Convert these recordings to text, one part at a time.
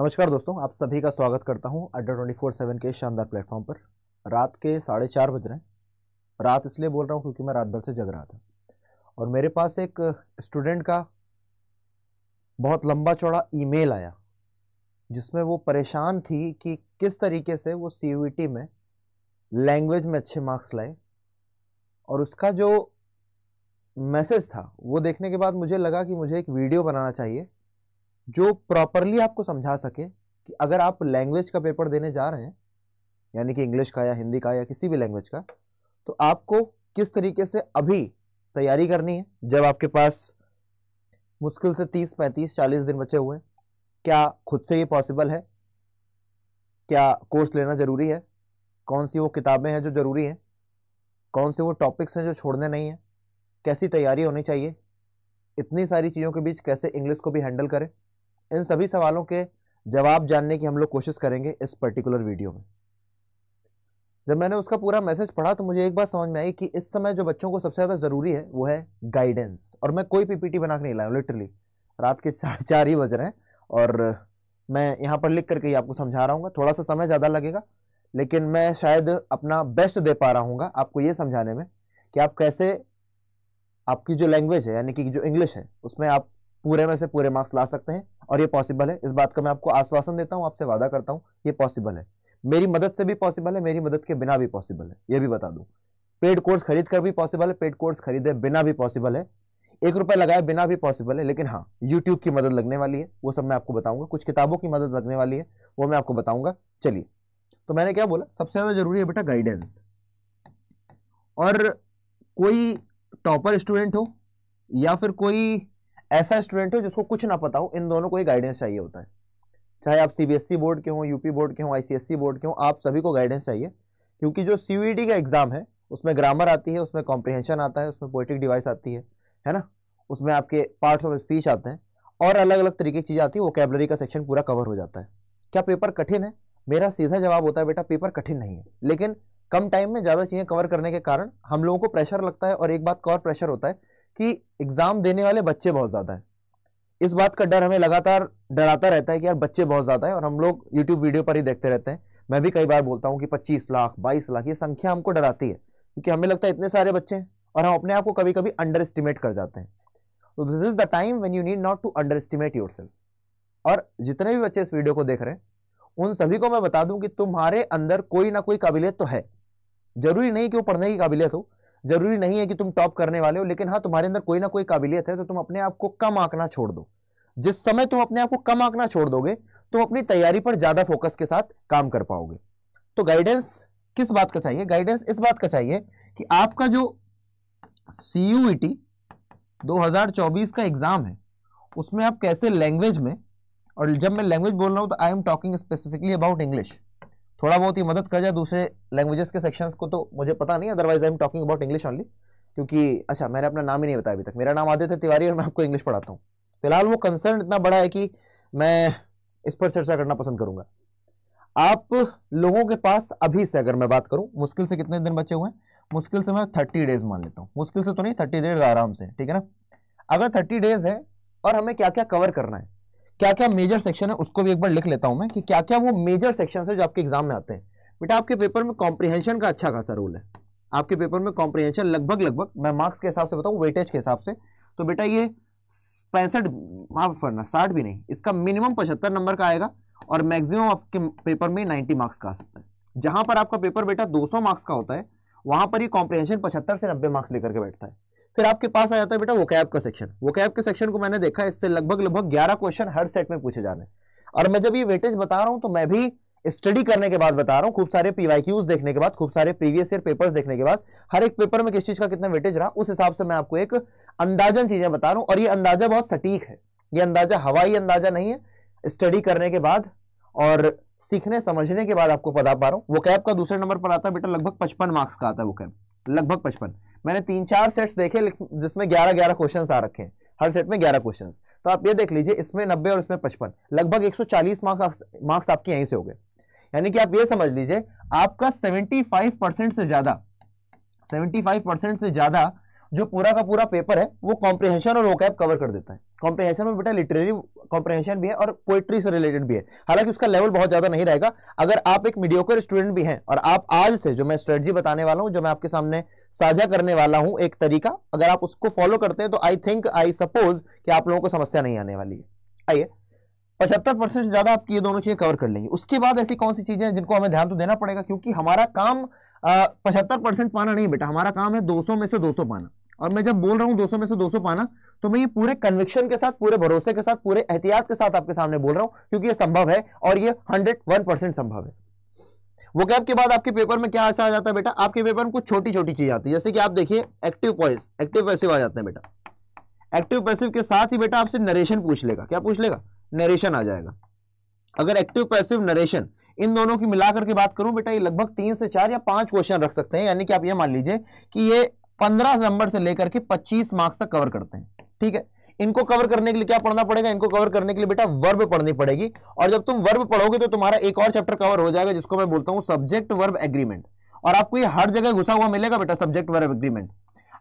नमस्कार दोस्तों आप सभी का स्वागत करता हूं अड्डा ट्वेंटी फोर सेवन के शानदार प्लेटफॉर्म पर रात के साढ़े चार बज रहे हैं रात इसलिए बोल रहा हूं क्योंकि मैं रात भर से जग रहा था और मेरे पास एक स्टूडेंट का बहुत लंबा चौड़ा ईमेल आया जिसमें वो परेशान थी कि किस तरीके से वो सी e में लैंग्वेज में अच्छे मार्क्स लाए और उसका जो मैसेज था वो देखने के बाद मुझे लगा कि मुझे एक वीडियो बनाना चाहिए जो प्रॉपरली आपको समझा सके कि अगर आप लैंग्वेज का पेपर देने जा रहे हैं यानी कि इंग्लिश का या हिंदी का या किसी भी लैंग्वेज का तो आपको किस तरीके से अभी तैयारी करनी है जब आपके पास मुश्किल से तीस पैंतीस चालीस दिन बचे हुए हैं क्या खुद से ये पॉसिबल है क्या कोर्स लेना ज़रूरी है कौन सी वो किताबें हैं जो ज़रूरी हैं कौन से वो टॉपिक्स हैं जो छोड़ने नहीं हैं कैसी तैयारी होनी चाहिए इतनी सारी चीज़ों के बीच कैसे इंग्लिश को भी हैंडल करें इन सभी सवालों के जवाब जानने की हम लोग कोशिश करेंगे इस पर्टिकुलर वीडियो में जब मैंने उसका पूरा मैसेज पढ़ा तो मुझे एक बात समझ में आई कि इस समय जो बच्चों को सबसे ज़्यादा ज़रूरी है वो है गाइडेंस और मैं कोई पीपीटी बना के नहीं लाया लिटरली रात के साढ़े चार ही बज रहे हैं और मैं यहाँ पर लिख करके ही आपको समझा रहा हूँ थोड़ा सा समय ज़्यादा लगेगा लेकिन मैं शायद अपना बेस्ट दे पा रहा हूँ आपको ये समझाने में कि आप कैसे आपकी जो लैंग्वेज है यानी कि जो इंग्लिश है उसमें आप पूरे में से पूरे मार्क्स ला सकते हैं और ये पॉसिबल है इस बात का मैं आपको आश्वासन देता हूँ आपसे वादा करता हूँ ये पॉसिबल है मेरी मदद से भी पॉसिबल है मेरी मदद के बिना भी पॉसिबल है ये भी बता दूँ पेड कोर्स खरीद कर भी पॉसिबल है पेड कोर्स खरीदे बिना भी पॉसिबल है एक रुपये लगाए बिना भी पॉसिबल है लेकिन हाँ यूट्यूब की मदद लगने वाली है वो सब मैं आपको बताऊंगा कुछ किताबों की मदद लगने वाली है वो मैं आपको बताऊंगा चलिए तो मैंने क्या बोला सबसे ज़्यादा जरूरी है बेटा गाइडेंस और कोई टॉपर स्टूडेंट हो या फिर कोई ऐसा स्टूडेंट हो जिसको कुछ ना पता हो इन दोनों को ही गाइडेंस चाहिए होता है चाहे आप सीबीएसई बोर्ड e के हों यूपी बोर्ड के हों आईसीएससी बोर्ड e के हों आप सभी को गाइडेंस चाहिए क्योंकि जो सीयूईटी का एग्जाम है उसमें ग्रामर आती है उसमें कॉम्प्रिहेंशन आता है उसमें पोइटिक डिवाइस आती है है ना उसमें आपके पार्ट्स ऑफ स्पीच आते हैं और अलग अलग तरीके की चीज़ें आती है वो कैबलरी का सेक्शन पूरा कवर हो जाता है क्या पेपर कठिन है मेरा सीधा जवाब होता है बेटा पेपर कठिन नहीं है लेकिन कम टाइम में ज़्यादा चीज़ें कवर करने के कारण हम लोगों को प्रेशर लगता है और एक बात का और प्रेशर होता है कि एग्ज़ाम देने वाले बच्चे बहुत ज़्यादा है इस बात का डर हमें लगातार डराता रहता है कि यार बच्चे बहुत ज़्यादा है और हम लोग यूट्यूब वीडियो पर ही देखते रहते हैं मैं भी कई बार बोलता हूँ कि पच्चीस लाख बाईस लाख ये संख्या हमको डराती है क्योंकि हमें लगता है इतने सारे बच्चे हैं और हम अपने आप को कभी कभी अंडर एस्टिमेट कर जाते हैं तो this is the time when you need not to underestimate yourself और जितने भी बच्चे इस वीडियो को देख रहे हैं उन सभी को मैं बता दूं कि तुम्हारे अंदर कोई ना कोई काबिलियत तो है जरूरी नहीं कि वो पढ़ने की काबिलियत हो जरूरी नहीं है कि तुम टॉप करने वाले हो लेकिन हाँ तुम्हारे अंदर कोई ना कोई काबिलियत है तो तुम अपने आप को कम आंकना छोड़ दो जिस समय तुम अपने आप को कम आंकना छोड़ दोगे तुम अपनी तैयारी पर ज्यादा फोकस के साथ काम कर पाओगे तो गाइडेंस किस बात का चाहिए गाइडेंस इस बात का चाहिए कि आपका जो e हजार 2024 का एग्जाम है उसमें आप कैसे लैंग्वेज में और जब मैं लैंग्वेज बोल रहा हूं तो I am talking specifically about English थोड़ा बहुत ही मदद कर जाए दूसरे लैंग्वेजेस के सेक्शंस को तो मुझे पता नहीं otherwise I am talking about English only क्योंकि अच्छा मैंने अपना नाम ही नहीं बताया अभी तक मेरा नाम आदित्य तिवारी और मैं आपको इंग्लिश पढ़ाता हूँ फिलहाल वो कंसर्न इतना बड़ा है कि मैं इस पर चर्चा करना पसंद करूंगा आप लोगों के पास अभी से अगर मैं बात करूँ मुश्किल से कितने दिन बचे हुए हैं मुश्किल से मैं थर्टी डेज मान लेता हूँ मुश्किल से तो नहीं थर्टी डेज आराम से ठीक है ना अगर थर्टी डेज है और हमें क्या क्या कवर करना है क्या क्या मेजर सेक्शन है उसको भी एक बार लिख लेता हूं मैं कि क्या क्या वो मेजर सेक्शन है जो आपके एग्जाम में आते हैं बेटा आपके पेपर में कॉम्प्रीहेंशन का अच्छा खासा रोल है आपके पेपर में कॉम्प्रिहेंशन लगभग लगभग मैं मार्क्स के हिसाब से बताऊँ वेटेज के हिसाब से तो बेटा ये पैंसठ माफ करना साठ भी नहीं इसका मिनिमम पचहत्तर नंबर का आएगा और मैक्सिमम आपके पेपर में नाइन्टी मार्क्स का आ सकता है जहां पर आपका पेपर बेटा दो मार्क्स का होता है वहां पर ही कॉम्प्रिहेंशन पचहत्तर से नब्बे मार्क्स लेकर के बैठता है फिर आपके पास आ जाता है बेटा वोकैब का सेक्शन वोकैब के सेक्शन को मैंने देखा इससे लगभग लगभग ग्यारह क्वेश्चन हर सेट में पूछे जाने और मैं जब ये वेटेज बता रहा हूं तो मैं भी स्टडी करने के बाद बता रहा हूं खूब सारे पीवाईक्यूज देखने के बाद खूब सारे प्रीवियस ईयर पेपर्स देखने के बाद हर एक पेपर में किस चीज का कितना वेटेज रहा उस हिसाब से मैं आपको एक अंदाजन चीजें बता रहा हूं और ये अंदाजा बहुत सटीक है ये अंदाजा हवाई अंदाजा नहीं है स्टडी करने के बाद और सीखने समझने के बाद आपको बता पा रहा हूं वो कैब का दूसरे नंबर पर आता है बेटा लगभग पचपन मार्क्स का आता है वो कैब लगभग पचपन मैंने तीन चार सेट्स देखे जिसमें ग्यारह ग्यारह क्वेश्चन आ रखे हैं हर सेट में ग्यारह क्वेश्चन तो आप ये देख लीजिए इसमें नब्बे और इसमें पचपन लगभग एक सौ चालीस मार्क्स मार्क्स आपके यहीं से हो गए यानी कि आप ये समझ लीजिए आपका सेवेंटी फाइव परसेंट से ज़्यादा सेवेंटी फाइव परसेंट से ज़्यादा जो पूरा का पूरा पेपर है वो कॉम्प्रिहेंशन और ओकैप कवर कर देता है कॉम्प्रहेंशन में बेटा लिटरेरी कॉम्प्रहेंशन भी है और पोइट्री से रिलेटेड भी है हालांकि उसका लेवल बहुत ज्यादा नहीं रहेगा अगर आप एक मीडियोकर स्टूडेंट भी हैं और आप आज से जो मैं स्ट्रेटजी बताने वाला हूं जो मैं आपके सामने साझा करने वाला हूं एक तरीका अगर आप उसको फॉलो करते हैं तो आई थिंक आई सपोज कि आप लोगों को समस्या नहीं आने वाली है आइए पचहत्तर परसेंट से ज्यादा आपकी ये दोनों चीजें कवर कर लेंगे उसके बाद ऐसी कौन सी चीजें हैं जिनको हमें ध्यान तो देना पड़ेगा क्योंकि हमारा काम पचहत्तर परसेंट पाना नहीं बेटा हमारा काम है 200 में से 200 पाना और मैं जब बोल रहा हूं 200 में से 200 पाना तो मैं ये पूरे कन्विक्शन के साथ पूरे भरोसे के साथ पूरे एहतियात के साथ आपके सामने बोल रहा हूं क्योंकि ये संभव है और ये हंड्रेड वन परसेंट संभव है वो कैब के बाद आपके पेपर में क्या ऐसा आ जाता है बेटा आपके पेपर में कुछ छोटी छोटी चीज आती है जैसे कि आप देखिए एक्टिव पॉइस एक्टिव पैसिव आ जाते हैं बेटा एक्टिव पैसिव के साथ ही बेटा आपसे नरेशन पूछ लेगा क्या पूछ लेगा नरेशन आ जाएगा अगर एक्टिव पैसिव नरेशन इन दोनों की मिलाकर के बात करूं बेटा ये लगभग तीन से चार या पांच क्वेश्चन रख सकते हैं यानी कि आप ये मान लीजिए कि ये पंद्रह नंबर से लेकर के पच्चीस मार्क्स तक कवर करते हैं ठीक है इनको कवर करने के लिए क्या पढ़ना पड़ेगा इनको कवर करने के लिए बेटा वर्ब पढ़नी पड़ेगी और जब तुम वर्ब पढ़ोगे तो तुम्हारा एक और चैप्टर कवर हो जाएगा जिसको मैं बोलता हूँ सब्जेक्ट वर्ब एग्रीमेंट और आपको ये हर जगह घुसा हुआ मिलेगा बेटा सब्जेक्ट वर्ब एग्रीमेंट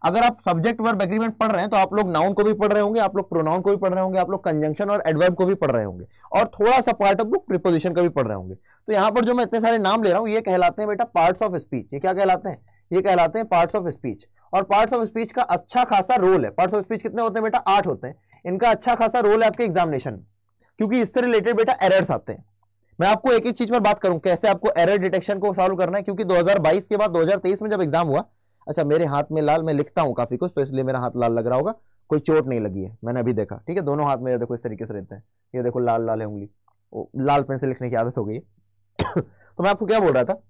अगर आप सब्जेक्ट वर्ब एग्रीमेंट पढ़ रहे हैं तो आप लोग नाउन को भी पढ़ रहे होंगे आप लोग प्रोनाउन को भी पढ़ रहे होंगे आप लोग कंजंक्शन और एडवर्ब को भी पढ़ रहे होंगे और थोड़ा सा पार्ट ऑफ लोग प्रिपोजिशन का भी पढ़ रहे होंगे तो यहाँ पर जो मैं इतने सारे नाम ले रहा हूँ ये कहलाते हैं बेटा पार्ट्स ऑफ स्पीच ये क्या कहलाते हैं ये कहलाते हैं पार्ट्स ऑफ स्पीच और पार्ट्स ऑफ स्पीच का अच्छा खासा रोल है पार्ट्स ऑफ स्पीच कितने होते हैं बेटा आठ होते हैं इनका अच्छा खासा रोल है आपके एग्जामिनेशन क्योंकि इससे रिलेटेड बेटा एरर्स आते हैं मैं आपको एक एक चीज पर बात करूं कैसे आपको एरर डिटेक्शन को सॉल्व करना है क्योंकि 2022 के बाद 2023 में जब एग्जाम हुआ अच्छा मेरे हाथ में लाल मैं लिखता हूं काफी कुछ तो इसलिए मेरा हाथ लाल लग रहा होगा कोई चोट नहीं लगी है मैंने अभी देखा ठीक है दोनों हाथ में देखो इस तरीके से रहते हैं ये देखो लाल लाल है उंगली लाल पेन से लिखने की आदत हो गई तो मैं आपको क्या बोल रहा था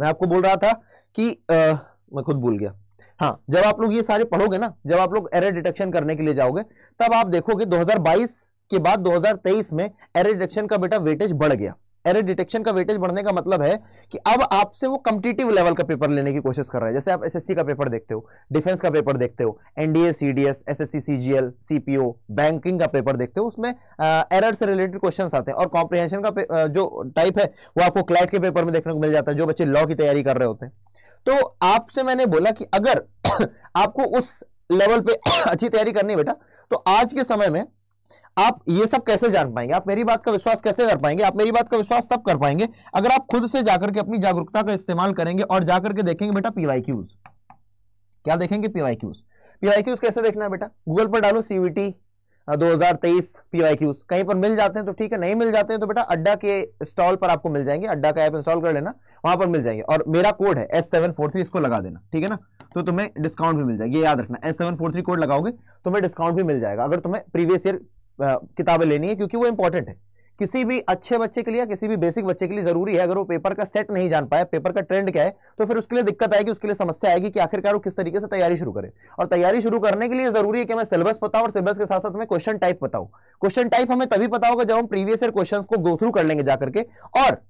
मैं आपको बोल रहा था कि मैं खुद भूल गया हाँ जब आप लोग ये सारे पढ़ोगे ना जब आप लोग एरर डिटेक्शन करने के लिए जाओगे तब आप देखोगे 2022 के बाद 2023 में एरर डिटेक्शन का बेटा वेटेज बढ़ गया एरर डिटेक्शन का वेटेज बढ़ने का मतलब है कि अब आपसे वो कम्पिटिटिव लेवल का पेपर लेने की कोशिश कर रहा है जैसे आप एसएससी का पेपर देखते हो डिफेंस का पेपर देखते हो NDA CDS SSC CGL CPO banking का पेपर देखते हो उसमें एरर से रिलेटेड क्वेश्चन आते हैं और कॉम्प्रिहेंशन का जो टाइप है वो आपको क्लैट के पेपर में देखने को मिल जाता है जो बच्चे लॉ की तैयारी कर रहे होते हैं तो आपसे मैंने बोला कि अगर आपको उस लेवल पे अच्छी तैयारी करनी बेटा तो आज के समय में आप ये सब कैसे जान पाएंगे आप मेरी बात का विश्वास कैसे कर पाएंगे आप मेरी बात का विश्वास तब कर पाएंगे अगर आप खुद से जाकर के अपनी जागरूकता का इस्तेमाल करेंगे और जाकर के देखेंगे बेटा पीवाई क्यूज क्या देखेंगे पीवाई क्यूज पीवाई क्यूज कैसे देखना है बेटा गूगल पर डालो सीवीटी 2023 पीवाई क्यूज कहीं पर मिल जाते हैं तो ठीक है नहीं मिल जाते हैं तो बेटा अड्डा के स्टॉल पर आपको मिल जाएंगे अड्डा का ऐप इंस्टॉल कर लेना वहां पर मिल जाएंगे और मेरा कोड है एस सेवन फोर थ्री इसको लगा देना ठीक है ना तो तुम्हें डिस्काउंट भी मिल जाएगा ये याद रखना S seven four three code लगाओगे तुम्हें डिस्काउंट भी मिल जाएगा अगर तुम्हें प्रीवियस ईयर किताबें लेनी है क्योंकि वो इंपॉर्टेंट है किसी भी अच्छे बच्चे के लिए किसी भी बेसिक बच्चे के लिए जरूरी है अगर वो पेपर का सेट नहीं जान पाया पेपर का ट्रेंड क्या है तो फिर उसके लिए दिक्कत आएगी उसके लिए समस्या आएगी कि आखिरकार वो किस तरीके से तैयारी शुरू करे और तैयारी शुरू करने के लिए जरूरी है कि मैं सिलेबस पता और सिलेबस के साथ साथ में क्वेश्चन टाइप बताऊं क्वेश्चन टाइप हमें तभी पता होगा जब हम प्रीवियस ईयर क्वेश्चन को गो थ्रू कर लेंगे जाकर के और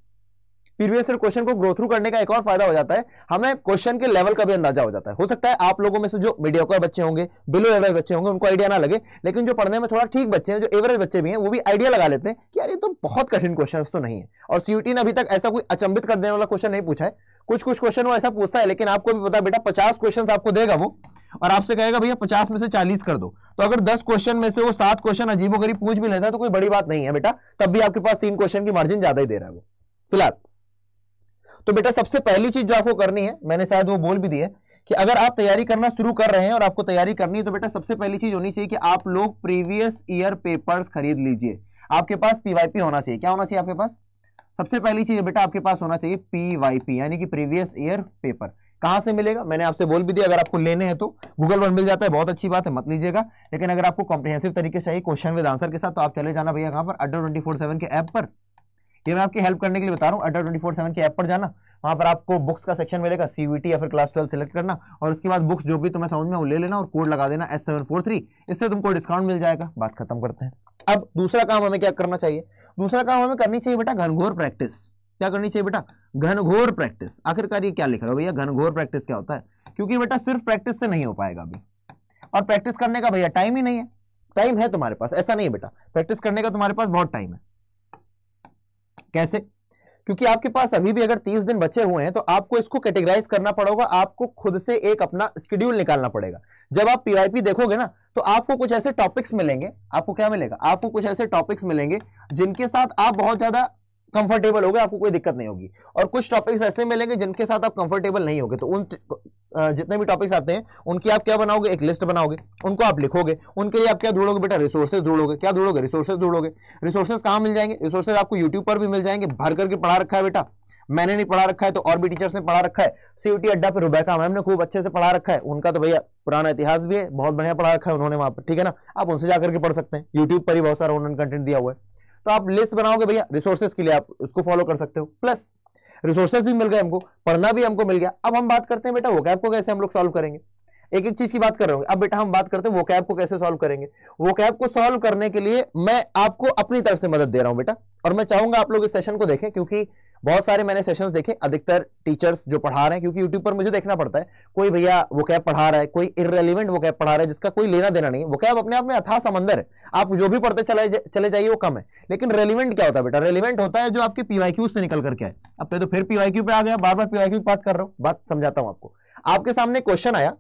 प्रीवियस ईयर क्वेश्चन को ग्रो थ्रू करने का एक और फायदा हो जाता है हमें क्वेश्चन के लेवल का भी अंदाजा हो जाता है हो सकता है आप लोगों में से जो मीडियोकर बच्चे होंगे बिलो एवरेज बच्चे होंगे उनको आइडिया ना लगे लेकिन जो पढ़ने में थोड़ा ठीक बच्चे हैं जो एवरेज बच्चे भी हैं वो भी आइडिया लगा लेते हैं कि यार ये तो बहुत कठिन क्वेश्चन तो नहीं है और सीयूटी ने अभी तक ऐसा कोई अचंबित कर देने वाला क्वेश्चन नहीं पूछा है कुछ कुछ क्वेश्चन वो ऐसा पूछता है लेकिन आपको भी पता बेटा पचास क्वेश्चन आपको देगा वो और आपसे कहेगा भैया पचास में से चालीस कर दो तो अगर दस क्वेश्चन में से वो सात क्वेश्चन अजीबो गरीब पूछ भी लेता है तो कोई बड़ी बात नहीं है बेटा तब भी आपके पास तीन क्वेश्चन की मार्जिन ज्यादा ही दे रहा है वो फिलहाल तो बेटा सबसे पहली चीज जो आपको करनी है मैंने शायद वो बोल भी दिया कि अगर आप तैयारी करना शुरू कर रहे हैं और आपको तैयारी करनी है तो बेटा सबसे पहली चीज होनी चाहिए कि आप लोग प्रीवियस ईयर पेपर्स खरीद लीजिए आपके पास पीवाईपी होना चाहिए क्या होना चाहिए आपके पास सबसे पहली चीज बेटा आपके पास होना चाहिए पीवाईपी यानी कि प्रीवियस ईयर पेपर कहां से मिलेगा मैंने आपसे बोल भी दिया अगर आपको लेने हैं तो गूगल पर मिल जाता है बहुत अच्छी बात है मत लीजिएगा लेकिन अगर आपको कॉम्प्रिहेंसिव तरीके से चाहिए क्वेश्चन विद आंसर के साथ तो आप चले जाना भैया कहां पर अड्डा ट्वेंटी के ऐप पर ये मैं आपकी हेल्प करने के लिए बता रहा हूँ अंडर ट्वेंटी फोर सेवन के ऐप पर जाना वहाँ पर आपको बुक्स का सेक्शन मिलेगा सीवीटी या फिर क्लास ट्वेल्व सेलेक्ट करना और उसके बाद बुक्स जो भी तुम्हें समझ में वो ले लेना और कोड लगा देना एस सेवन फोर थ्री इससे तुमको डिस्काउंट मिल जाएगा बात खत्म करते हैं अब दूसरा काम हमें क्या करना चाहिए दूसरा काम हमें करनी चाहिए बेटा घनघोर प्रैक्टिस क्या करनी चाहिए बेटा घनघोर प्रैक्टिस आखिरकार ये क्या लिख रहा हो भैया घनघोर प्रैक्टिस क्या होता है क्योंकि बेटा सिर्फ प्रैक्टिस से नहीं हो पाएगा अभी और प्रैक्टिस करने का भैया टाइम ही नहीं है टाइम है तुम्हारे पास ऐसा नहीं है बेटा प्रैक्टिस करने का तुम्हारे पास बहुत टाइम है कैसे क्योंकि आपके पास अभी भी अगर 30 दिन बचे हुए हैं तो आपको इसको कैटेगराइज करना पड़ेगा आपको खुद से एक अपना स्केड्यूल निकालना पड़ेगा जब आप पीवाईपी देखोगे ना तो आपको कुछ ऐसे टॉपिक्स मिलेंगे आपको क्या मिलेगा आपको कुछ ऐसे टॉपिक्स मिलेंगे जिनके साथ आप बहुत ज्यादा कंफर्टेबल होगे आपको कोई दिक्कत नहीं होगी और कुछ टॉपिक्स ऐसे मिलेंगे जिनके साथ आप कंफर्टेबल नहीं होगे तो उन जितने भी टॉपिक्स आते हैं उनकी आप क्या बनाओगे एक लिस्ट बनाओगे उनको आप लिखोगे उनके लिए आप क्या ढूंढोगे बेटा रिसोर्सेज ढूंढोगे क्या ढूंढोगे रिसोर्सेज ढूंढोगे रिसोर्सेज कहाँ मिल जाएंगे रिसोर्सेज आपको यूट्यूब पर भी मिल जाएंगे भर करके पढ़ा रखा है बेटा मैंने नहीं पढ़ा रखा है तो और भी टीचर्स ने पढ़ा रखा है सीयूटी अड्डा पे रुबैका मैम ने खूब अच्छे से पढ़ा रखा है उनका तो भैया पुराना इतिहास भी है बहुत बढ़िया पढ़ा रखा है उन्होंने वहां पर ठीक है ना आप उनसे जाकर के पढ़ सकते हैं यूट्यूब पर ही बहुत सारा उन्होंने कंटेंट दिया हुआ है तो आप लिस्ट बनाओगे भैया रिसोर्सेज के लिए आप उसको फॉलो कर सकते हो प्लस रिसोर्सेस भी मिल गए हमको पढ़ना भी हमको मिल गया अब हम बात करते हैं बेटा वो कैब को कैसे हम लोग सॉल्व करेंगे एक एक चीज की बात कर रहे होंगे अब बेटा हम बात करते हैं वो कैब को कैसे सॉल्व करेंगे वो कैब को सॉल्व करने के लिए मैं आपको अपनी तरफ से मदद दे रहा हूं बेटा और मैं चाहूंगा आप लोग इस सेशन को देखें क्योंकि बहुत सारे मैंने सेशंस देखे अधिकतर टीचर्स जो पढ़ा रहे हैं क्योंकि यूट्यूब पर मुझे देखना पड़ता है कोई भैया वो कैब पढ़ा रहा है कोई इरेलीवेंट वो कैब पढ़ा रहा है जिसका कोई लेना देना नहीं वो कैब अपने आप में अथा समंदर है आप जो भी पढ़ते चले चले जाइए वो कम है लेकिन रेलिवेंट क्या होता है बेटा रेलिवेंट होता है जो आपके पीवाई से निकल करके आए अब तो, तो फिर पीवाई पे आ गया बार बार पीवाई की बात कर रहा हूँ बात समझाता हूँ आपको आपके सामने क्वेश्चन आया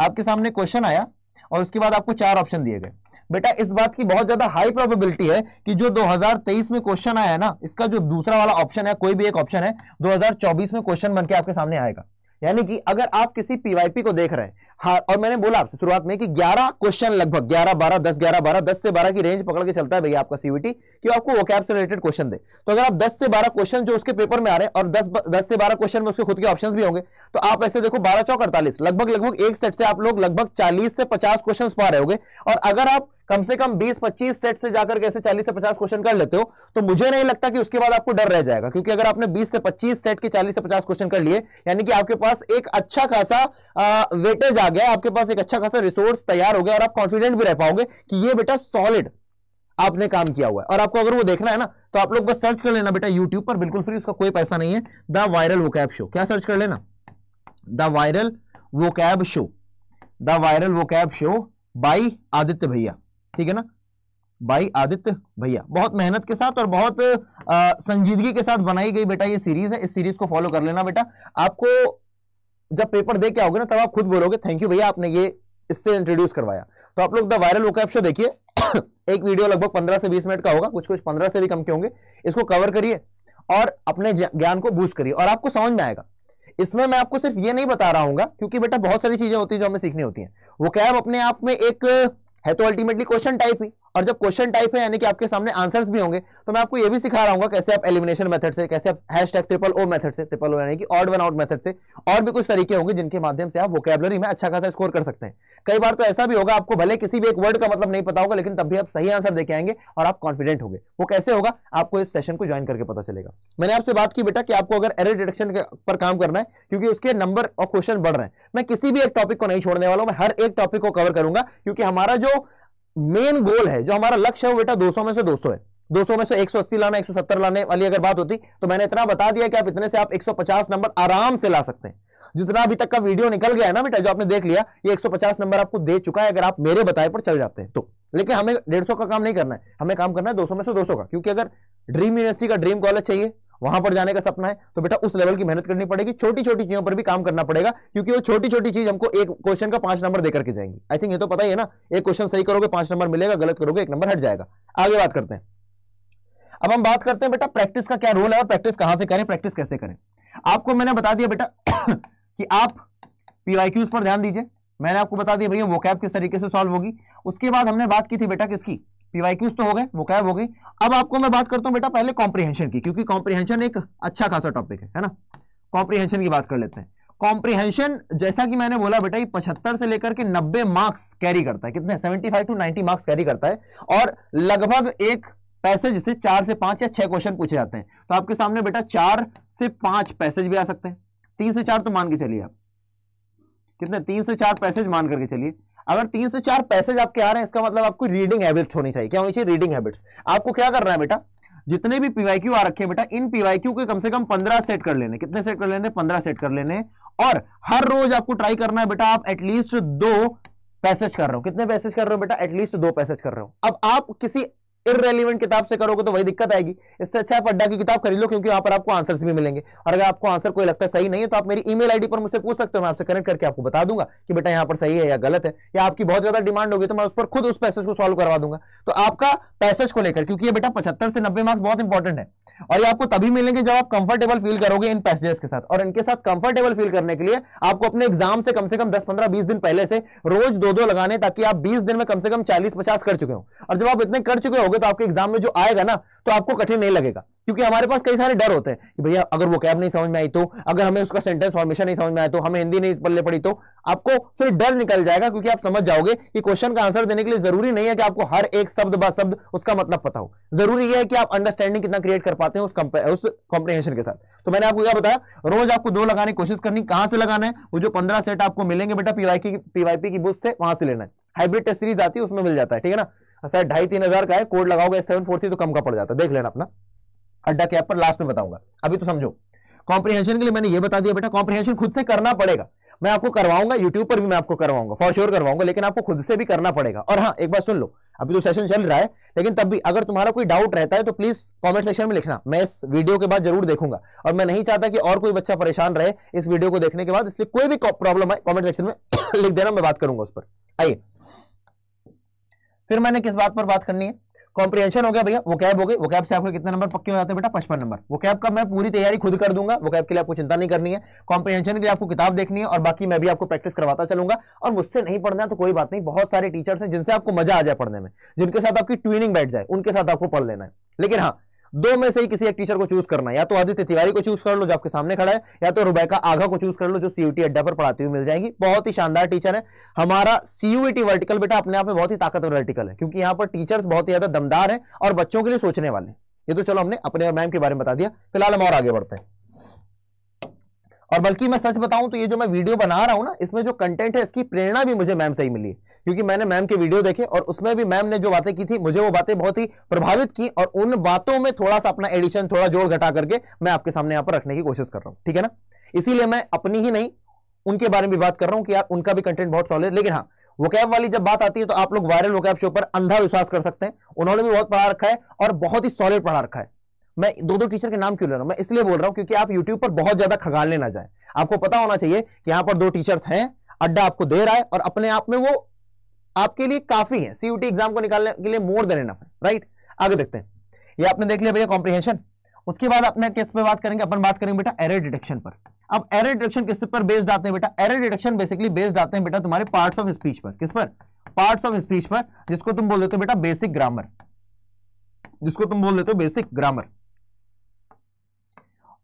आपके सामने क्वेश्चन आया और उसके बाद आपको चार ऑप्शन दिए गए बेटा इस बात की बहुत ज्यादा हाई प्रोबेबिलिटी है कि जो 2023 में क्वेश्चन आया है ना इसका जो दूसरा वाला ऑप्शन है कोई भी एक ऑप्शन है 2024 में क्वेश्चन बनकर आपके सामने आएगा यानी कि अगर आप किसी पीवाईपी को देख रहे हैं हाँ और मैंने बोला आपसे शुरुआत में कि 11 क्वेश्चन लगभग 11 12 10 11 12 10 से 12 की रेंज पकड़ के चलता है भैया आपका सीवीटी कि आपको वो कैप से रिलेटेड क्वेश्चन दे तो अगर आप 10 से 12 क्वेश्चन जो उसके पेपर में आ रहे हैं और 10 10 से 12 क्वेश्चन में उसके खुद के ऑप्शन भी होंगे तो आप ऐसे देखो बारह चौक अड़तालीस लगभग लगभग एक सेट से आप लोग लगभग चालीस से पचास क्वेश्चन पा रहे होंगे और अगर आप कम से कम 20-25 सेट से जाकर कैसे 40 से 50 क्वेश्चन कर लेते हो तो मुझे नहीं लगता कि उसके बाद आपको डर रह जाएगा क्योंकि अगर आपने 20 से 25 सेट के 40 से 50 क्वेश्चन कर लिए यानी कि आपके पास एक अच्छा खासा वेटेज आ गया आपके पास एक अच्छा खासा रिसोर्स तैयार हो गया और आप कॉन्फिडेंट भी रह पाओगे कि ये बेटा सॉलिड आपने काम किया हुआ है और आपको अगर वो देखना है ना तो आप लोग बस सर्च कर लेना बेटा यूट्यूब पर बिल्कुल फ्री उसका कोई पैसा नहीं है the viral vocab show क्या सर्च कर लेना the viral vocab show the viral vocab show by Aditya भैया ठीक है ना भाई आदित्य भैया बहुत मेहनत के साथ और बहुत संजीदगी के साथ बनाई गई बेटा ये सीरीज है इस सीरीज को फॉलो कर लेना बेटा आपको जब पेपर दे के आओगे ना तब आप खुद बोलोगे थैंक यू भैया आपने ये इससे इंट्रोड्यूस करवाया तो आप लोग द वायरल वोकैप शो देखिए एक वीडियो लगभग पंद्रह से बीस मिनट का होगा कुछ कुछ पंद्रह से भी कम के होंगे इसको कवर करिए और अपने ज्ञान को बूस्ट करिए और आपको समझ में आएगा इसमें मैं आपको सिर्फ ये नहीं बता रहा हूँ क्योंकि बेटा बहुत सारी चीजें होती है जो हमें सीखनी होती है वो कैब अपने आप में एक है तो अल्टीमेटली क्वेश्चन टाइप ही और जब क्वेश्चन टाइप है यानी कि आपके सामने आंसर्स भी होंगे तो मैं आपको ये भी सिखा रहा हूँ कैसे आप एलिमिनेशन मेथड से कैसे आप hashtag triple O method से ट्रिपल ओ यानी कि ऑड वन आउट मेथड से और भी कुछ तरीके होंगे जिनके माध्यम से आप वोकेबलरी में अच्छा खासा स्कोर कर सकते हैं कई बार तो ऐसा भी होगा आपको भले किसी भी एक वर्ड का मतलब नहीं पता होगा लेकिन तब भी आप सही आंसर देके आएंगे और आप कॉन्फिडेंट होंगे वो कैसे होगा आपको इस सेशन को ज्वाइन करके पता चलेगा मैंने आपसे बात की बेटा कि आपको अगर एरर डिटेक्शन पर काम करना है क्योंकि उसके नंबर और क्वेश्चन बढ़ रहे हैं मैं किसी भी एक टॉपिक को नहीं छोड़ने वाला हूं मैं हर एक टॉपिक को कवर करूंगा क्योंकि हमारा जो मेन गोल है जो हमारा लक्ष्य है वो बेटा 200 में से 200 है 200 में से 180 लाना 170 लाने वाली अगर बात होती तो मैंने इतना बता दिया कि आप इतने से आप 150 नंबर आराम से ला सकते हैं जितना अभी तक का वीडियो निकल गया है ना बेटा जो आपने देख लिया ये 150 नंबर आपको दे चुका है अगर आप मेरे बताए पर चल जाते हैं तो लेकिन हमें डेढ़ का काम नहीं करना है हमें काम करना है दो में से दो का क्योंकि अगर ड्रीम यूनिवर्सिटी का ड्रीम कॉलेज चाहिए वहां पर जाने का सपना है तो बेटा उस लेवल की मेहनत करनी पड़ेगी छोटी छोटी चीजों पर भी काम करना पड़ेगा क्योंकि वो छोटी छोटी चीज हमको एक क्वेश्चन का पांच नंबर देकर के जाएंगी आई थिंक ये तो पता ही है ना एक क्वेश्चन सही करोगे पांच नंबर मिलेगा गलत करोगे एक नंबर हट जाएगा आगे बात करते हैं अब हम बात करते हैं बेटा प्रैक्टिस का क्या रोल है प्रैक्टिस कहां से करें प्रैक्टिस कैसे करें आपको मैंने बता दिया बेटा कि आप पीवाईक्यूज पर ध्यान दीजिए मैंने आपको बता दिया भैया वो किस तरीके से सॉल्व होगी उसके बाद हमने बात की थी बेटा किसकी पीवाईक्यूज तो हो गए वो कैब हो गई अब आपको मैं बात करता हूँ बेटा पहले कॉम्प्रीहेंशन की क्योंकि कॉम्प्रीहेंशन एक अच्छा खासा टॉपिक है है ना कॉम्प्रीहेंशन की बात कर लेते हैं कॉम्प्रीहेंशन जैसा कि मैंने बोला बेटा ये पचहत्तर से लेकर के नब्बे मार्क्स कैरी करता है कितने 75 टू नाइनटी मार्क्स कैरी करता है और लगभग एक पैसेज से चार से पांच या छह क्वेश्चन पूछे जाते हैं तो आपके सामने बेटा चार से पांच पैसेज भी आ सकते हैं तीन से चार तो मान के चलिए आप कितने तीन से चार पैसेज मान करके चलिए अगर तीन से चार पैसेज आपके आ रहे हैं इसका मतलब आपको रीडिंग हैबिट्स होनी चाहिए क्या होनी चाहिए रीडिंग हैबिट्स आपको क्या करना है बेटा जितने भी पीवाईक्यू आ रखे हैं बेटा इन पीवाईक्यू के कम से कम पंद्रह सेट कर लेने कितने सेट कर लेने पंद्रह सेट कर लेने और हर रोज आपको ट्राई करना है बेटा आप एटलीस्ट दो पैसेज कर रहे हो कितने पैसेज कर रहे हो बेटा एटलीस्ट दो पैसेज कर रहे हो अब आप किसी इरेलीवेंट किताब से करोगे तो वही दिक्कत आएगी इससे अच्छा आप अड्डा की किताब खरीद लो क्योंकि वहां पर आपको आंसर्स भी मिलेंगे और अगर आपको आंसर कोई लगता है सही नहीं है तो आप मेरी ईमेल आईडी पर मुझसे पूछ सकते हो मैं आपसे कनेक्ट करके आपको बता दूंगा कि बेटा यहाँ पर सही है या गलत है या आपकी बहुत ज्यादा डिमांड होगी तो मैं उस पर खुद उस पैसेज को सॉल्व करवा दूंगा तो आपका पैसेज को लेकर क्योंकि ये बेटा पचहत्तर से नब्बे मार्क्स बहुत इंपॉर्टेंट है और ये आपको तभी मिलेंगे जब आप कंफर्टेबल फील करोगे इन पैसेजेस के साथ और इनके साथ कंफर्टेबल फील करने के लिए आपको अपने एग्जाम से कम से कम दस पंद्रह बीस दिन पहले से रोज दो दो लगाने ताकि आप बीस दिन में कम से कम चालीस पचास कर चुके हो और जब आप इतने कर चुके हो जाओगे तो आपके एग्जाम में जो आएगा ना तो आपको कठिन नहीं लगेगा क्योंकि हमारे पास कई सारे डर होते हैं कि भैया अगर वो कैब नहीं समझ में आई तो अगर हमें उसका सेंटेंस फॉर्मेशन नहीं समझ में आया तो हमें हिंदी नहीं पल्ले पड़ी तो आपको फिर डर निकल जाएगा क्योंकि आप समझ जाओगे कि क्वेश्चन का आंसर देने के लिए जरूरी नहीं है कि आपको हर एक शब्द बा शब्द उसका मतलब पता हो जरूरी यह है कि आप अंडरस्टैंडिंग कितना क्रिएट कर पाते हैं उस उस कॉम्प्रिहेशन के साथ तो मैंने आपको क्या बताया रोज आपको दो लगाने की कोशिश करनी कहां से लगाना है वो जो पंद्रह सेट आपको मिलेंगे बेटा पीवाई की पीवाईपी की बुक से वहां से लेना है हाइब्रिड टेस्ट सीरीज आती है उसमें मिल जाता है ठीक है ना शायद अच्छा, ढाई तीन हजार का है कोड लगाओगे सेवन फोर थ्री तो कम का पड़ जाता है देख लेना अपना अड्डा कैप पर लास्ट में बताऊंगा अभी तो समझो कॉम्प्रिहेंशन के लिए मैंने ये बता दिया बेटा कॉम्प्रिहेंशन खुद से करना पड़ेगा मैं आपको करवाऊंगा यूट्यूब पर भी मैं आपको करवाऊंगा फॉर श्योर करवाऊंगा लेकिन आपको खुद से भी करना पड़ेगा और हाँ एक बार सुन लो अभी तो सेशन चल रहा है लेकिन तब भी अगर तुम्हारा कोई डाउट रहता है तो प्लीज कमेंट सेक्शन में लिखना मैं इस वीडियो के बाद जरूर देखूंगा और मैं नहीं चाहता कि और कोई बच्चा परेशान रहे इस वीडियो को देखने के बाद इसलिए कोई भी प्रॉब्लम है कॉमेंट सेक्शन में लिख देना मैं बात करूंगा उस पर आइए फिर मैंने किस बात पर बात करनी है कॉम्प्रीहेंशन हो गया भैया वो कैब हो गई वो कैब से आपके कितने नंबर पक्के हो जाते हैं बेटा पचपन नंबर वो कैब का मैं पूरी तैयारी खुद कर दूंगा वो कैब के लिए आपको चिंता नहीं करनी है कॉम्प्रीहेंशन के लिए आपको किताब देखनी है और बाकी मैं भी आपको प्रैक्टिस करवाता चलूंगा और मुझसे नहीं पढ़ना तो कोई बात नहीं बहुत सारे टीचर्स हैं जिनसे आपको मजा आ जाए पढ़ने में जिनके साथ आपकी ट्विनिंग बैठ जाए उनके साथ आपको पढ़ लेना है लेकिन हाँ दो में से ही किसी एक टीचर को चूज करना या तो आदित्य तिवारी को चूज कर लो जो आपके सामने खड़ा है या तो रुबैका आघा को चूज कर लो जो सीयूटी अड्डा पर पढ़ाती हुई मिल जाएंगी बहुत ही शानदार टीचर है हमारा सीयूटी वर्टिकल बेटा अपने आप में बहुत ही ताकतवर वर्टिकल है क्योंकि यहाँ पर टीचर्स बहुत ही ज्यादा दमदार है और बच्चों के लिए सोचने वाले ये तो चलो हमने अपने मैम के बारे में बता दिया फिलहाल हम और आगे बढ़ते हैं और बल्कि मैं सच बताऊं तो ये जो मैं वीडियो बना रहा हूं ना इसमें जो कंटेंट है इसकी प्रेरणा भी मुझे मैम से ही मिली क्योंकि मैंने मैम के वीडियो देखे और उसमें भी मैम ने जो बातें की थी मुझे वो बातें बहुत ही प्रभावित की और उन बातों में थोड़ा सा अपना एडिशन थोड़ा जोड़ घटा करके मैं आपके सामने यहां पर रखने की कोशिश कर रहा हूं ठीक है ना इसीलिए मैं अपनी ही नहीं उनके बारे में बात कर रहा हूं कि यार उनका भी कंटेंट बहुत सॉलिड लेकिन हाँ वोकैब वाली जब बात आती है तो आप लोग वायरल वोकैब शो पर अंधा विश्वास कर सकते हैं उन्होंने भी बहुत पढ़ा रखा है और बहुत ही सॉलिड पढ़ा रखा है मैं दो दो टीचर के नाम क्यों ले रहा हूं मैं इसलिए बोल रहा हूं क्योंकि आप यूट्यूब पर बहुत ज्यादा खगालने ना जाए आपको पता होना चाहिए कि यहां पर दो टीचर्स हैं अड्डा आपको दे रहा है और अपने आप में वो आपके लिए काफी है सीयूटी एग्जाम को निकालने के लिए मोर देन एनफ है राइट आगे देखते हैं ये आपने देख लिया भैया कॉम्प्रीहेंशन उसके बाद अपने किस पे बात करेंगे अपन बात करेंगे बेटा एरर डिटेक्शन पर अब एरर डिटेक्शन किस पर बेस्ड आते हैं बेटा एरर डिटेक्शन बेसिकली बेस्ड आते हैं बेटा तुम्हारे पार्ट्स ऑफ स्पीच पर किस पर पार्ट्स ऑफ स्पीच पर जिसको तुम बोल देते हो बेटा बेसिक ग्रामर जिसको तुम बोल देते हो बेसिक ग्रामर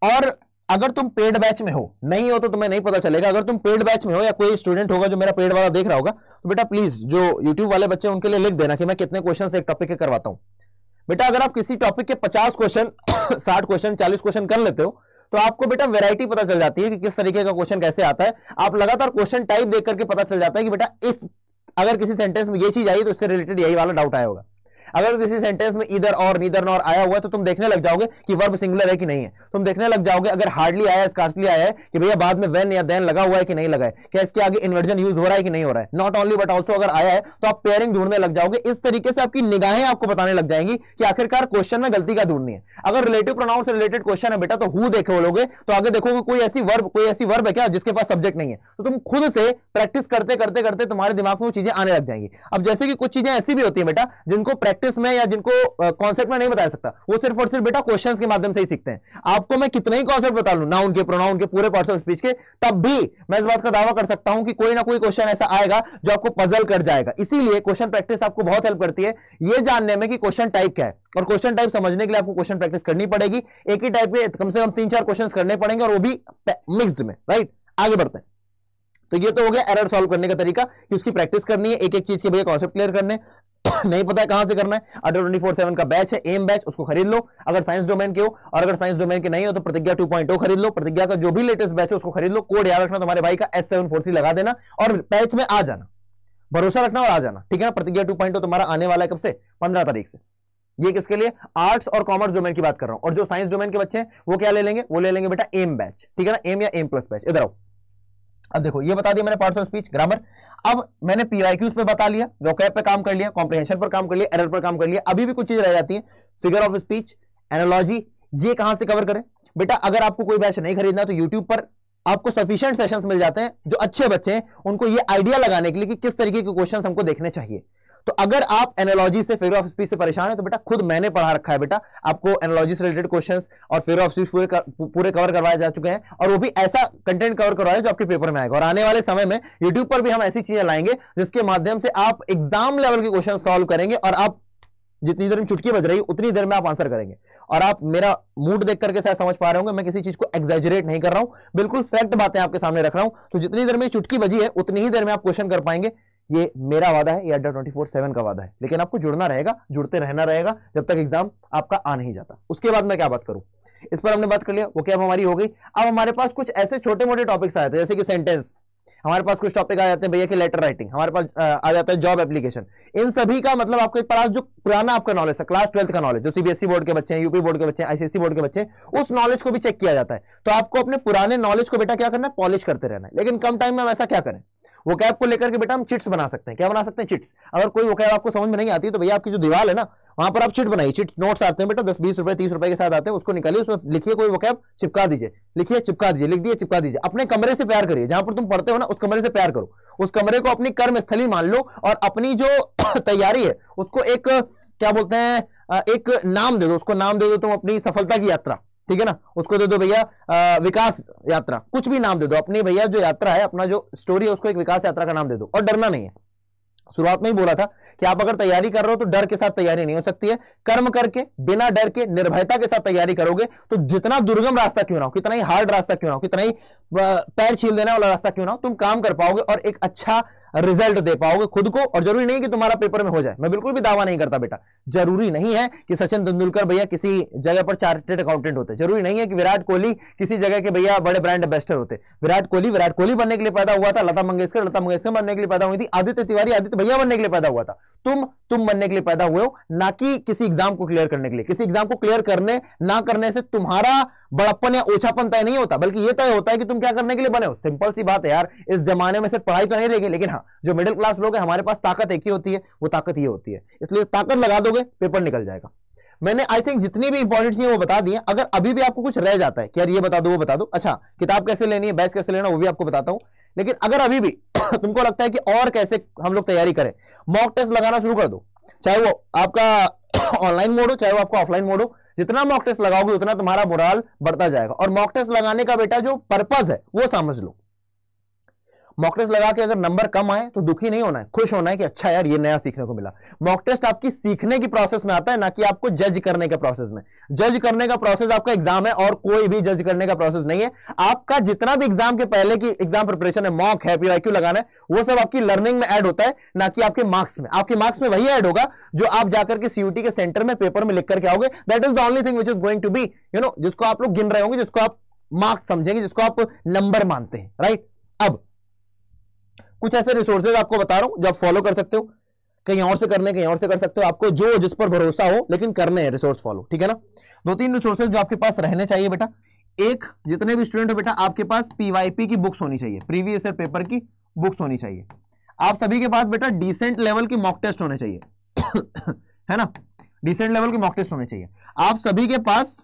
और अगर तुम पेड बैच में हो नहीं हो तो तुम्हें नहीं पता चलेगा अगर तुम पेड बैच में हो या कोई स्टूडेंट होगा जो मेरा पेड वाला देख रहा होगा तो बेटा प्लीज जो यूट्यूब वाले बच्चे उनके लिए लिख देना कि मैं कितने क्वेश्चन एक टॉपिक के करवाता हूं बेटा अगर आप किसी टॉपिक के पचास क्वेश्चन साठ क्वेश्चन चालीस क्वेश्चन कर लेते हो तो आपको बेटा वेरायटी पता चल जाती है कि किस तरीके का क्वेश्चन कैसे आता है आप लगातार क्वेश्चन टाइप देख करके पता चल जाता है कि बेटा इस अगर किसी सेंटेंस में ये चीज आई तो इससे रिलेटेड यही वाला डाउट आया होगा अगर किसी सेंटेंस में इधर और नीदर नॉर आया हुआ है तो तुम देखने लग जाओगे कि वर्ब सिंगुलर है कि नहीं है तुम देखने लग जाओगे अगर हार्डली आया है स्कार्सली आया है कि भैया बाद में वेन या देन लगा हुआ है कि नहीं लगा है क्या इसके आगे इन्वर्जन यूज हो रहा है कि नहीं हो रहा है नॉट ओनली बट ऑल्सो अगर आया है तो आप पेयरिंग ढूंढने लग जाओगे इस तरीके से आपकी निगाहें आपको बताने लग जाएंगी कि आखिरकार क्वेश्चन में गलती का ढूंढनी है अगर रिलेटिव प्रोनाउन से रिलेटेड क्वेश्चन है बेटा तो हु देखे लोगे तो आगे देखोगे कोई ऐसी वर्ब कोई ऐसी वर्ब है क्या जिसके पास सब्जेक्ट नहीं है तो तुम खुद से प्रैक्टिस करते करते करते तुम्हारे दिमाग में वो चीजें आने लग जाएंगी अब जैसे कि कुछ चीजें ऐसी भी होती है बेटा जिनको प्रैक्टिस प्रैक्टिस में या जिनको कॉन्सेप्ट में नहीं बता सकता वो सिर्फ और सिर्फ बेटा क्वेश्चन के माध्यम से ही सीखते हैं आपको मैं कितने ही कॉन्सेप्ट बता लू ना उनके प्रोना उनके पूरे पार्ट्स ऑफ स्पीच के तब भी मैं इस बात का दावा कर सकता हूं कि कोई ना कोई क्वेश्चन ऐसा आएगा जो आपको पजल कर जाएगा इसीलिए क्वेश्चन प्रैक्टिस आपको बहुत हेल्प करती है यह जानने में कि क्वेश्चन टाइप क्या है और क्वेश्चन टाइप समझने के लिए आपको क्वेश्चन प्रैक्टिस करनी पड़ेगी एक ही टाइप के कम से कम तीन चार क्वेश्चन करने पड़ेंगे और वो भी मिक्सड में राइट आगे बढ़ते हैं तो ये तो हो गया एरर सॉल्व करने का तरीका कि उसकी प्रैक्टिस करनी है एक एक चीज के भैया कॉन्सेप्ट क्लियर करने नहीं पता है कहां से करना है अंडर ट्वेंटी फोर सेवन का बैच है एम बैच उसको खरीद लो अगर साइंस डोमेन के हो और अगर साइंस डोमेन के नहीं हो तो प्रतिज्ञा टू पॉइंट oh खरीद लो प्रतिज्ञा का जो भी लेटेस्ट बैच है उसको खरीद लो कोड याद रखना तुम्हारे भाई का एस सेवन फोर थ्री लगा देना और बैच में आ जाना भरोसा रखना और आ जाना ठीक है ना प्रतिज्ञा टू पॉइंट oh तुम्हारा आने वाला है कब से पंद्रह तारीख से ये किसके लिए आर्ट्स और कॉमर्स डोमेन की बात कर रहा हूं और जो साइंस डोमेन के बच्चे हैं वो क्या ले लेंगे वो ले लेंगे बेटा एम बैच ठीक है ना एम या एम प्लस बैच इधर आओ अब देखो ये बता दिया मैंने पार्ट्स ऑफ स्पीच ग्रामर अब मैंने पीवाईक्यूज पे बता लिया वोकैब पे काम कर लिया कॉम्प्रिहेंशन पर काम कर लिया एरर पर काम कर लिया अभी भी कुछ चीज रह जाती है फिगर ऑफ स्पीच एनोलॉजी ये कहां से कवर करें बेटा अगर आपको कोई बैच नहीं खरीदना तो यूट्यूब पर आपको सफिशियंट सेशंस मिल जाते हैं जो अच्छे बच्चे हैं उनको ये आइडिया लगाने के लिए कि किस तरीके के क्वेश्चन हमको देखने चाहिए तो अगर आप एनोलॉजी से फेयर ऑफ स्पीच से परेशान है तो बेटा खुद मैंने पढ़ा रखा है बेटा आपको एनोलॉजी से रिलेटेड क्वेश्चन और फेयर ऑफ स्पीच पूरे कवर करवाए जा चुके हैं और वो भी ऐसा कंटेंट कवर करवाया जो आपके पेपर में आएगा और आने वाले समय में यूट्यूब पर भी हम ऐसी चीजें लाएंगे जिसके माध्यम से आप एग्जाम लेवल के क्वेश्चन सोल्व करेंगे और आप जितनी देर में चुटकी बज रही है उतनी देर में आप आंसर करेंगे और आप मेरा मूड देख करके शायद समझ पा रहे होंगे मैं किसी चीज को एग्जेजरेट नहीं कर रहा हूं बिल्कुल फैक्ट बातें आपके सामने रख रहा हूं तो जितनी देर में चुटकी बजी है उतनी ही देर में आप क्वेश्चन कर पाएंगे ये मेरा वादा है ये अड्डा ट्वेंटी फोर सेवन का वादा है लेकिन आपको जुड़ना रहेगा जुड़ते रहना रहेगा जब तक एग्जाम आपका आ नहीं जाता उसके बाद मैं क्या बात करूं इस पर हमने बात कर लिया वो क्या हमारी हो गई अब हमारे पास कुछ ऐसे छोटे मोटे टॉपिक्स आए थे जैसे कि सेंटेंस हमारे पास कुछ टॉपिक आ जाते हैं भैया के लेटर राइटिंग हमारे पास आ जाता है जॉब एप्लीकेशन इन सभी का मतलब आपके पास जो पुराना आपका नॉलेज है क्लास ट्वेल्थ का नॉलेज जो सीबीएसई बोर्ड e के बच्चे हैं यूपी बोर्ड के बच्चे हैं आईसीएससी बोर्ड e के बच्चे हैं उस नॉलेज को भी चेक किया जाता है तो आपको अपने पुराने नॉलेज को बेटा क्या करना है पॉलिश करते रहना है लेकिन कम टाइम में हम ऐसा क्या करें वो कैब को लेकर के बेटा हम चिट्स बना सकते हैं क्या बना सकते हैं चिट्स अगर कोई वो कैब आपको समझ में नहीं आती तो भैया आपकी जो दीवार है ना वहां पर आप चिट बनाइए चिट नोट्स आते हैं बेटा दस बीस रुपए तीस रुपए के साथ आते हैं उसको निकालिए उसमें लिखिए कोई वो कैब चिपका दीजिए लिखिए चिपका दीजिए लिख दिए चिपका दीजिए अपने कमरे से प्यार करिए जहां पर तुम पढ़ते हो ना उस कमरे से प्यार करो उस कमरे को अपनी कर्म स्थली मान लो और अपनी जो तैयारी है उसको एक क्या बोलते हैं एक नाम दे दो उसको नाम दे दो तुम अपनी सफलता की यात्रा ठीक है ना उसको दे दो भैया विकास यात्रा कुछ भी नाम दे दो अपनी भैया जो यात्रा है अपना जो स्टोरी है उसको एक विकास यात्रा का नाम दे दो और डरना नहीं है शुरुआत में ही बोला था कि आप अगर तैयारी कर रहे हो तो डर के साथ तैयारी नहीं हो सकती है कर्म करके बिना डर के निर्भयता के साथ तैयारी करोगे तो जितना दुर्गम रास्ता क्यों ना हो कितना ही हार्ड रास्ता क्यों ना हो कितना ही पैर छील देने वाला रास्ता क्यों ना हो तुम काम कर पाओगे और एक अच्छा रिजल्ट दे पाओगे खुद को और जरूरी नहीं कि तुम्हारा पेपर में हो जाए मैं बिल्कुल भी दावा नहीं करता बेटा जरूरी नहीं है कि सचिन तेंदुलकर भैया किसी जगह पर चार्टेड अकाउंटेंट होते जरूरी नहीं है कि विराट कोहली किसी जगह के भैया बड़े ब्रांड एम्बेस्टर होते विराट कोहली विराट कोहली बनने के लिए पैदा हुआ था लता मंगेशकर लता मंगेशकर बनने के लिए पैदा हुई थी आदित्य तिवारी आदित्य भैया बनने के लिए पैदा हुआ था तुम तुम बनने के लिए पैदा हुए हो ना कि किसी एग्जाम को क्लियर करने के लिए किसी एग्जाम को क्लियर करने ना करने से तुम्हारा बड़प्पन या ओछापन तय नहीं होता बल्कि यह तय होता है कि तुम क्या करने के लिए बने हो सिंपल सी बात है यार इस जमाने में सिर्फ पढ़ाई तो नहीं रहेगी लेकिन हाँ जो मिडिल क्लास लोग हैं हमारे पास ताकत एक ही होती है वो ताकत ये होती है इसलिए ताकत लगा दोगे पेपर निकल जाएगा मैंने आई थिंक जितनी भी इंपॉर्टेंट चीजें वो बता दी है अगर अभी भी आपको कुछ रह जाता है कि यार ये बता दो वो बता दो अच्छा किताब कैसे लेनी है बैच कैसे लेना वो भी आपको बताता हूँ लेकिन अगर अभी भी तुमको लगता है कि और कैसे हम लोग तैयारी करें मॉक टेस्ट लगाना शुरू कर दो चाहे वो आपका ऑनलाइन मोड हो चाहे वो आपका ऑफलाइन मोड हो जितना मॉक टेस्ट लगाओगे उतना तुम्हारा मोराल बढ़ता जाएगा और मॉक टेस्ट लगाने का बेटा जो पर्पज है वो समझ लो मॉक टेस्ट लगा के अगर नंबर कम आए तो दुखी नहीं होना है खुश होना है कि अच्छा यार ये नया सीखने को मिला मॉक टेस्ट आपकी सीखने की प्रोसेस में आता है ना कि आपको जज करने के प्रोसेस में जज करने का प्रोसेस आपका एग्जाम है और कोई भी जज करने का प्रोसेस नहीं है आपका जितना भी एग्जाम के पहले की एग्जाम प्रिपरेशन है मॉक है पीवाईक्यू लगाना है वो सब आपकी लर्निंग में एड होता है ना कि आपके मार्क्स में आपके मार्क्स में वही एड होगा जो आप जाकर के सीयूटी के सेंटर में पेपर में लिख करके आओगे that is the only thing which is going to be you know जिसको आप लोग गिन रहे होंगे जिसको आप मार्क्स समझेंगे जिसको आप नंबर मानते हैं राइट अब कुछ ऐसे रिसोर्सेज आपको बता रहा हूं जो आप फॉलो कर सकते हो कहीं और से करने कहीं और से कर सकते हो आपको जो जिस पर भरोसा हो लेकिन करने हैं रिसोर्स फॉलो ठीक है ना दो तीन रिसोर्सेज जो आपके पास रहने चाहिए बेटा एक जितने भी स्टूडेंट हो बेटा आपके पास पीवाईपी की बुक्स होनी चाहिए प्रीवियस ईयर पेपर की बुक्स होनी चाहिए आप सभी के पास बेटा डिसेंट लेवल की मॉक टेस्ट होने चाहिए है ना डिसेंट लेवल के मॉक टेस्ट होने चाहिए आप सभी के पास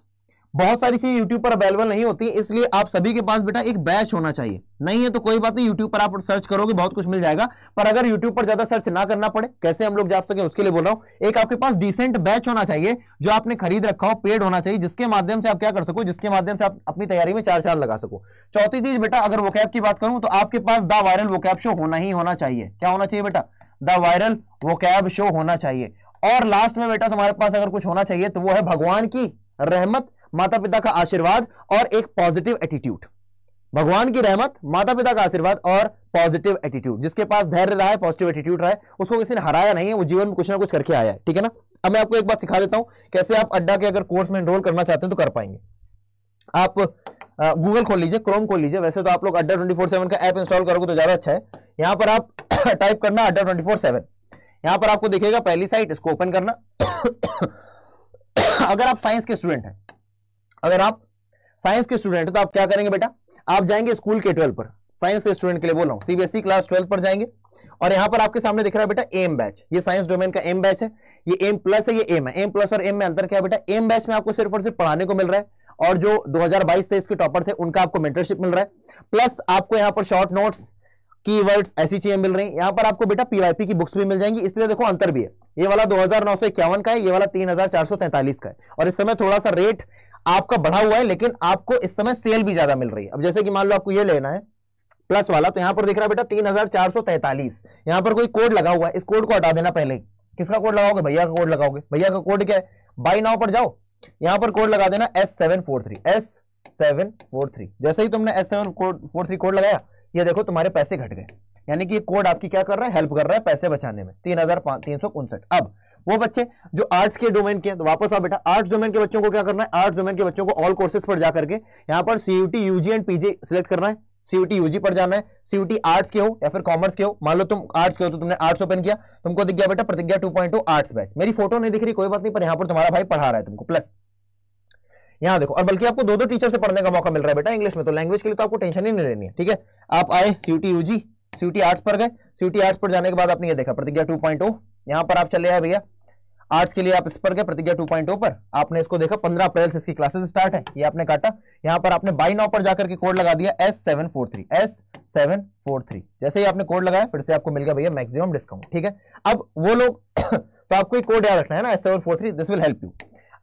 बहुत सारी चीजें यूट्यूब पर अवेलेबल नहीं होती इसलिए आप सभी के पास बेटा एक बैच होना चाहिए नहीं है तो कोई बात नहीं यूट्यूब पर आप सर्च करोगे बहुत कुछ मिल जाएगा पर अगर यूट्यूब पर ज्यादा सर्च ना करना पड़े कैसे हम लोग जा सके उसके लिए बोल रहा हूं एक आपके पास डिसेंट बैच होना चाहिए जो आपने खरीद रखा हो पेड होना चाहिए जिसके माध्यम से आप क्या कर सको जिसके माध्यम से आप अपनी तैयारी में चार चार लगा सको चौथी चीज बेटा अगर वो की बात करूं तो आपके पास द वायरल वो शो होना ही होना चाहिए क्या होना चाहिए बेटा द वायरल वोकैब शो होना चाहिए और लास्ट में बेटा तुम्हारे पास अगर कुछ होना चाहिए तो वो है भगवान की रहमत माता पिता का आशीर्वाद और एक पॉजिटिव एटीट्यूड भगवान की रहमत माता पिता का आशीर्वाद और पॉजिटिव एटीट्यूड जिसके पास धैर्य रहा है पॉजिटिव एटीट्यूड रहा है उसको किसी ने हराया नहीं है वो जीवन में कुछ ना कुछ करके आया है ठीक है ना अब मैं आपको एक बात सिखा देता हूं कैसे आप अड्डा के अगर कोर्स में एनरोल करना चाहते हैं तो कर पाएंगे आप गूगल खोल लीजिए क्रोम खोल लीजिए वैसे तो आप लोग अड्डा ट्वेंटी फोर सेवन का ऐप इंस्टॉल करोगे तो ज्यादा अच्छा है यहां पर आप टाइप करना अड्डा ट्वेंटी फोर सेवन यहां पर आपको देखेगा पहली साइट इसको ओपन करना अगर आप साइंस के स्टूडेंट हैं अगर आप साइंस के स्टूडेंट तो आप क्या करेंगे बेटा आप जाएंगे स्कूल के ट्वेल्व पर साइंस के स्टूडेंट के लिए बोल रहा हूँ सीबीएसई क्लास ट्वेल्व पर जाएंगे और यहाँ पर आपके सामने दिख रहा है बेटा एम बैच ये साइंस डोमेन का एम बैच है ये एम प्लस है ये एम है एम प्लस और एम में अंतर क्या है बेटा एम बैच में आपको सिर्फ और सिर्फ पढ़ाने को मिल रहा है और जो 2022 से इसके टॉपर थे उनका आपको मेंटरशिप मिल रहा है प्लस आपको यहाँ पर शॉर्ट नोट्स कीवर्ड्स ऐसी चीजें मिल रही हैं यहाँ पर आपको बेटा पीवाईपी की बुक्स भी मिल जाएंगी इसलिए देखो अंतर भी है ये वाला दो का है ये वाला तीन का है और इस समय थोड़ा सा रेट आपका बढ़ा हुआ है लेकिन आपको इस समय सेल भी ज्यादा मिल रही है अब जैसे कि मान लो आपको ये लेना है प्लस वाला तो यहां पर दिख रहा है बेटा तीन हजार चार सौ तैतालीस यहां पर कोई कोड लगा हुआ है इस कोड को हटा देना पहले ही किसका कोड लगाओगे भैया का कोड लगाओगे भैया का कोड क्या है बाई नाव पर जाओ यहां पर कोड लगा देना S seven four three S seven four three जैसे ही तुमने S seven four three code लगाया ये देखो तुम्हारे पैसे घट गए यानी कि ये कोड आपकी क्या कर रहा है हेल्प कर रहा है पैसे बचाने में तीन हजार तीन सौ उनसठ अब वो बच्चे जो आर्ट्स के डोमेन के हैं तो वापस आओ बेटा आर्ट्स डोमेन के बच्चों को क्या करना है आर्ट्स डोमेन के बच्चों को ऑल कोर्सेज पर जाकर के यहाँ पर CUET UG and PG select करना है सीयूटी यूजी पर जाना है सीयूटी आर्ट्स के हो या फिर कॉमर्स के हो मान लो तुम आर्ट्स के हो तो तुमने आर्ट्स ओपन किया तुमको दिख गया बेटा Pratigya two point arts batch मेरी फोटो नहीं दिख रही कोई बात नहीं पर यहाँ पर तुम्हारा भाई पढ़ा रहा है तुमको प्लस यहाँ देखो और बल्कि आपको दो दो टीचर से पढ़ने का मौका मिल रहा है बेटा इंग्लिश में तो लैंग्वेज के लिए तो आपको टेंशन ही नहीं लेनी है ठीक है आप आए सीयूटी यूजी सीयूटी आर्ट्स पर गए सीयूटी आर्ट्स पर जाने के बाद आपने ये देखा प्रतिज्ञा टू पॉइंट यहां पर आप चले आए भैया आर्ट्स के लिए आप इस पर गए प्रतिज्ञा 2.0 पर आपने इसको देखा 15 अप्रैल से इसकी क्लासेस स्टार्ट है ये आपने काटा यहाँ पर आपने बाई नाउ पर जाकर के कोड लगा दिया S seven four three S seven four three जैसे ही आपने कोड लगाया फिर से आपको मिल गया भैया मैक्सिमम डिस्काउंट ठीक है अब वो लोग तो आपको एक कोड याद रखना है ना S seven four three this will help you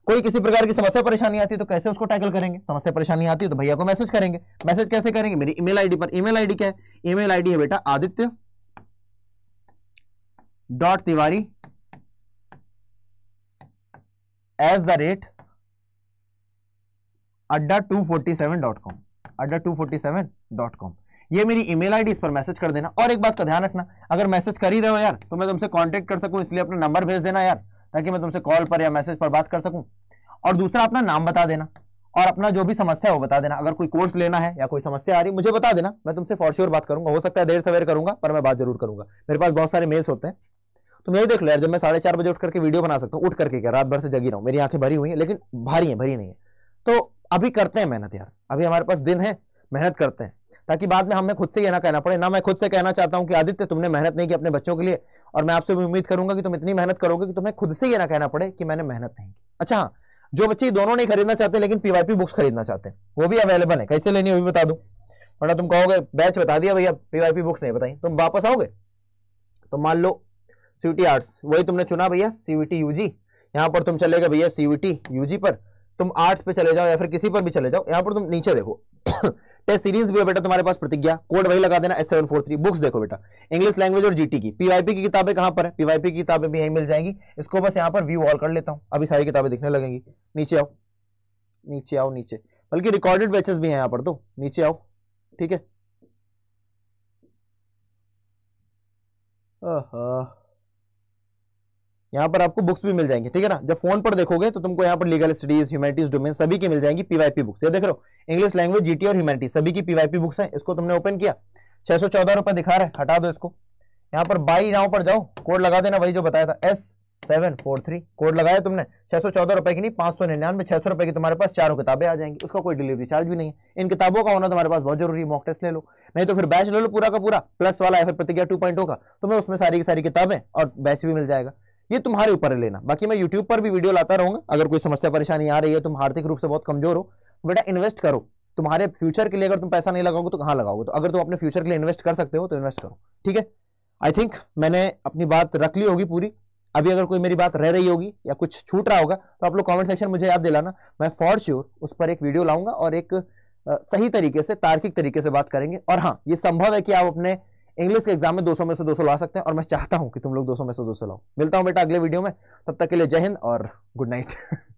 कोई किसी प्रकार की समस्या परेशानी आती है तो कैसे उसको टैकल करेंगे समस्या परेशानी आती है तो भैया को मैसेज करेंगे मैसेज कैसे करेंगे मेरी ईमेल आईडी पर ईमेल आईडी क्या है ईमेल आईडी है बेटा Aditya dot Tiwari at the rate Adda two forty seven dot com Adda two forty seven dot com ये मेरी ईमेल आईडी इस पर मैसेज कर देना और एक बात का ध्यान रखना अगर मैसेज कर ही रहे हो यार तो मैं तुमसे कांटेक्ट कर सकूं इसलिए अपना नंबर भेज देना यार ताकि मैं तुमसे कॉल पर या मैसेज पर बात कर सकूं और दूसरा अपना नाम बता देना और अपना जो भी समस्या है वो बता देना अगर कोई कोर्स लेना है या कोई समस्या आ रही मुझे बता देना मैं तुमसे फॉर श्योर बात करूंगा हो सकता है देर सवेर करूंगा पर मैं बात जरूर करूंगा मेरे पास बहुत सारे मेल्स होते हैं तुम तो यही देख लो यार जब मैं साढ़े चार बजे उठ करके वीडियो बना सकता हूँ उठ करके क्या रात भर से जगी रहा हूँ मेरी आंखें भरी हुई हैं लेकिन भारी हैं भरी नहीं है तो अभी करते हैं मेहनत यार अभी हमारे पास दिन है मेहनत करते हैं ताकि बाद में हमें खुद से ये ना कहना पड़े ना मैं खुद से कहना चाहता हूँ कि आदित्य तुमने मेहनत नहीं की अपने बच्चों के लिए और मैं आपसे भी उम्मीद करूंगा कि तुम इतनी मेहनत करोगे कि तुम्हें खुद से ये ना कहना पड़े कि मैंने मेहनत नहीं की अच्छा हाँ जो बच्चे दोनों नहीं खरीदना चाहते लेकिन पीवाईपी बुक्स खरीदना चाहते हैं वो भी अवेलेबल है कैसे लेनी है वो भी बता दूं वरना तुम कहोगे बैच बता दिया भैया पीवाईपी बुक्स नहीं बताई तुम वापस आओगे तो मान लो सीवीटी आर्ट्स वही तुमने चुना भैया सीवीटी यूजी यहाँ पर तुम चले गए भैया सीवीटी यूजी पर तुम आर्ट्स पे चले जाओ या फिर किसी पर भी चले जाओ यहाँ पर तुम नीचे देखो टेस्ट सीरीज भी है बेटा तुम्हारे पास प्रतिज्ञा कोड वही लगा देना S seven four three books देखो बेटा इंग्लिश लैंग्वेज और जीटी की पीवाईपी की किताबें कहां पर है पीवाईपी की किताबें भी यही मिल जाएंगी इसको बस यहाँ पर व्यू ऑल कर लेता हूँ अभी सारी किताबें दिखने लगेंगी नीचे आओ नीचे आओ नीचे बल्कि रिकॉर्डेड बैचेस भी हैं यहाँ पर तो नीचे आओ ठीक है यहाँ पर आपको बुक्स भी मिल जाएंगे ठीक है ना जब फोन पर देखोगे तो तुमको यहाँ पर लीगल स्टडीज ह्यूमैनिटीज डोमेन सभी की मिल जाएंगी पीवाईपी बुक्स ये देख रहे हो इंग्लिश लैंग्वेज जीटी और ह्यूमैनिटी सभी की पीवाईपी बुक्स है इसको तुमने ओपन किया छह सौ चौदह रुपए दिखा रहे हटा दो इसको यहाँ पर बाई नाव पर जाओ कोड लगा देना वही जो बताया था S seven four three code लगाया तुमने छह सौ चौदह रुपए की नहीं पांच सौ निन्यानवे छह सौ रुपए की तुम्हारे पास चारों किताबें आ जाएंगी उसका कोई डिलीवरी चार्ज भी नहीं है इन किताबों का होना तुम्हारे पास बहुत जरूरी है मॉक टेस्ट ले लो नहीं तो फिर बैच ले लो पूरा का पूरा प्लस वाला है फिर प्रतिज्ञा टू पॉइंट होगा तुम्हें उसमें सारी की सारी किताबें और बैच भी मिल जाएगा ये तुम्हारे ऊपर लेना बाकी मैं यूट्यूब पर भी वीडियो लाता रहूंगा अगर कोई समस्या परेशानी आ रही है तुम आर्थिक रूप से बहुत कमजोर हो तो बेटा इन्वेस्ट करो तुम्हारे फ्यूचर के लिए अगर तुम पैसा नहीं लगाओगे तो कहां लगाओगे तो अगर तुम अपने फ्यूचर के लिए इन्वेस्ट कर सकते हो तो इन्वेस्ट करो ठीक है आई थिंक मैंने अपनी बात रख ली होगी पूरी अभी अगर कोई मेरी बात रह रही होगी या कुछ छूट रहा होगा तो आप लोग कमेंट सेक्शन मुझे याद दिलाना मैं फॉर श्योर उस पर एक वीडियो लाऊंगा और एक सही तरीके से तार्किक तरीके से बात करेंगे और हाँ ये संभव है कि आप अपने इंग्लिश के एग्जाम में 200 में से 200 ला सकते हैं और मैं चाहता हूं कि तुम लोग 200 में से 200 लाओ मिलता हूं बेटा अगले वीडियो में तब तक के लिए जय हिंद और गुड नाइट